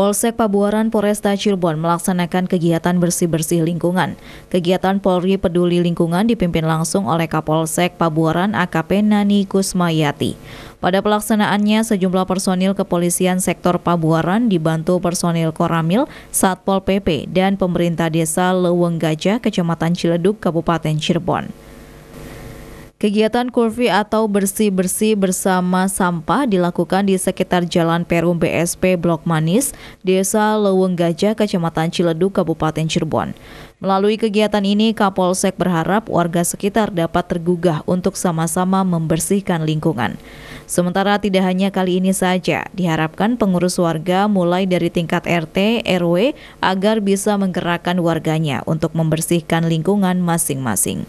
Polsek Pabuaran Poresta Cirebon melaksanakan kegiatan bersih-bersih lingkungan. Kegiatan Polri Peduli Lingkungan dipimpin langsung oleh Kapolsek Pabuaran AKP Nani Kusmayati. Pada pelaksanaannya, sejumlah personil kepolisian sektor Pabuaran dibantu personil Koramil, Satpol PP, dan pemerintah desa Leweng Gajah, Kecamatan Ciledug, Kabupaten Cirebon. Kegiatan kurvi atau bersih-bersih bersama sampah dilakukan di sekitar Jalan Perum BSP Blok Manis, Desa Leweng Gajah, Kecamatan Ciledug, Kabupaten Cirebon. Melalui kegiatan ini, Kapolsek berharap warga sekitar dapat tergugah untuk sama-sama membersihkan lingkungan. Sementara tidak hanya kali ini saja, diharapkan pengurus warga mulai dari tingkat RT, RW agar bisa menggerakkan warganya untuk membersihkan lingkungan masing-masing.